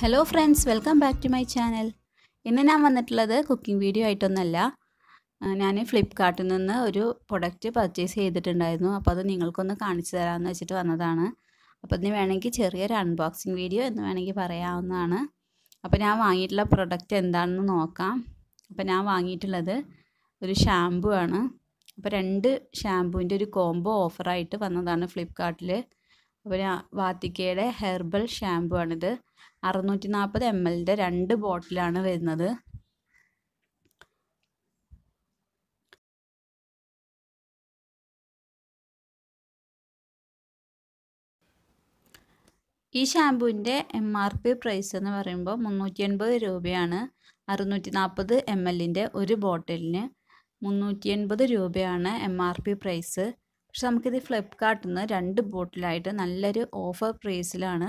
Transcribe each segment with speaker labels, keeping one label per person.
Speaker 1: hello friends welcome back to my channel ഇന്ന് ഞാൻ വന്നിട്ടുള്ളത് കുക്കിംഗ് വീഡിയോ ആയിട്ടൊന്നല്ല ഞാൻ ഫ്ലിപ്പ്കാർട്ടിൽ നിന്ന് ഒരു പ്രൊഡക്റ്റ് പർച്ചേസ് ചെയ്തിട്ടുണ്ടായിരുന്നു അപ്പോൾ അത് നിങ്ങൾക്കൊന്ന് കാണിച്ചു തരാമെന്ന് വെച്ചിട്ട് വന്നതാണ് അപ്പോൾ ഇതിന് വേണമെങ്കിൽ ചെറിയൊരു അൺബോക്സിങ് വീഡിയോ എന്ന് വേണമെങ്കിൽ പറയാവുന്നതാണ് അപ്പോൾ ഞാൻ വാങ്ങിയിട്ടുള്ള പ്രൊഡക്റ്റ് എന്താണെന്ന് നോക്കാം അപ്പോൾ ഞാൻ വാങ്ങിയിട്ടുള്ളത് ഒരു ഷാമ്പു ആണ് അപ്പോൾ രണ്ട് ഷാമ്പുവിൻ്റെ ഒരു കോംബോ ഓഫറായിട്ട് വന്നതാണ് ഫ്ലിപ്പ്കാർട്ടിൽ അപ്പോൾ വാത്തിക്കയുടെ ഹെർബൽ ഷാംപു ആണിത് അറുന്നൂറ്റി നാൽപ്പത് എം എല്ലിൻ്റെ രണ്ട് ബോട്ടിലാണ് വരുന്നത് ഈ ഷാംപുവിൻ്റെ എം ആർ പി പ്രൈസ് എന്ന് പറയുമ്പോൾ മുന്നൂറ്റി എൺപത് രൂപയാണ് അറുന്നൂറ്റി നാൽപ്പത് എം എല്ലിൻ്റെ ഒരു ബോട്ടിലിന് മുന്നൂറ്റി എൺപത് രൂപയാണ് എം ആർ പി പ്രൈസ് പക്ഷെ നമുക്കിത് ഫ്ലിപ്കാർട്ടിൽ നിന്ന് രണ്ട് ബോട്ടിലായിട്ട് നല്ലൊരു ഓഫർ പ്രൈസിലാണ്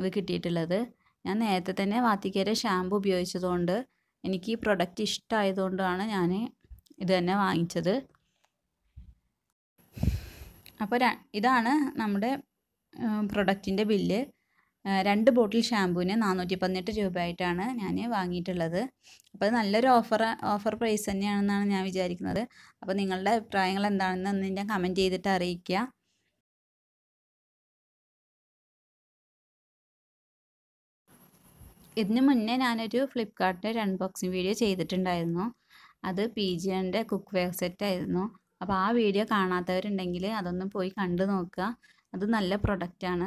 Speaker 1: ഇത് കിട്ടിയിട്ടുള്ളത് ഞാൻ നേരത്തെ തന്നെ വാത്തിക്കര ഷാമ്പു ഉപയോഗിച്ചതുകൊണ്ട് എനിക്ക് ഈ പ്രൊഡക്റ്റ് ഇഷ്ടമായതുകൊണ്ടാണ് ഞാൻ ഇത് തന്നെ വാങ്ങിച്ചത് അപ്പോൾ ഇതാണ് നമ്മുടെ പ്രൊഡക്റ്റിൻ്റെ ബില്ല് രണ്ട് ബോട്ടിൽ ഷാമ്പൂവിന് നാനൂറ്റി പതിനെട്ട് രൂപയായിട്ടാണ് ഞാൻ വാങ്ങിയിട്ടുള്ളത് അപ്പോൾ അത് നല്ലൊരു ഓഫർ ഓഫർ പ്രൈസ് തന്നെയാണെന്നാണ് ഞാൻ വിചാരിക്കുന്നത് അപ്പോൾ നിങ്ങളുടെ അഭിപ്രായങ്ങൾ എന്താണെന്ന് ഒന്ന് ഞാൻ കമൻറ്റ് ചെയ്തിട്ട് അറിയിക്കുക ഇതിന് മുന്നേ ഞാനൊരു ഫ്ലിപ്കാർട്ടിൻ്റെ ഒരു അൺബോക്സിങ് വീഡിയോ ചെയ്തിട്ടുണ്ടായിരുന്നു അത് പി ജി എൻ്റെ കുക്ക് വെയർ സെറ്റ് ആയിരുന്നു അപ്പോൾ ആ വീഡിയോ കാണാത്തവരുണ്ടെങ്കിൽ അതൊന്ന് പോയി കണ്ടു നോക്കുക അത് നല്ല പ്രൊഡക്റ്റാണ്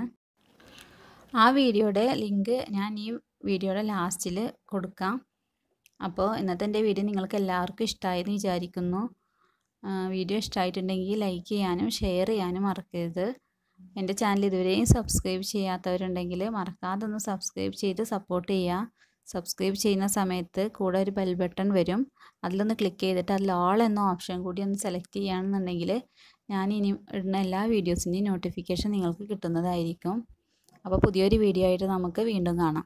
Speaker 1: ആ വീഡിയോയുടെ ലിങ്ക് ഞാൻ ഈ വീഡിയോയുടെ ലാസ്റ്റിൽ കൊടുക്കാം അപ്പോൾ ഇന്നത്തെ എൻ്റെ വീഡിയോ നിങ്ങൾക്ക് എല്ലാവർക്കും ഇഷ്ടമായെന്ന് വിചാരിക്കുന്നു വീഡിയോ ഇഷ്ടമായിട്ടുണ്ടെങ്കിൽ ലൈക്ക് ചെയ്യാനും ഷെയർ ചെയ്യാനും മറക്കരുത് എൻ്റെ ചാനൽ ഇതുവരെയും സബ്സ്ക്രൈബ് ചെയ്യാത്തവരുണ്ടെങ്കിൽ മറക്കാതെ ഒന്ന് സബ്സ്ക്രൈബ് ചെയ്ത് സപ്പോർട്ട് ചെയ്യുക സബ്സ്ക്രൈബ് ചെയ്യുന്ന സമയത്ത് കൂടെ ഒരു ബെൽ ബട്ടൺ വരും അതിലൊന്ന് ക്ലിക്ക് ചെയ്തിട്ട് അതിൽ ഓൾ എന്ന ഓപ്ഷൻ കൂടി ഒന്ന് സെലക്ട് ചെയ്യുകയാണെന്നുണ്ടെങ്കിൽ ഞാൻ ഇനി ഇടുന്ന എല്ലാ വീഡിയോസിൻ്റെയും നോട്ടിഫിക്കേഷൻ നിങ്ങൾക്ക് കിട്ടുന്നതായിരിക്കും അപ്പോൾ പുതിയൊരു വീഡിയോ ആയിട്ട് നമുക്ക് വീണ്ടും കാണാം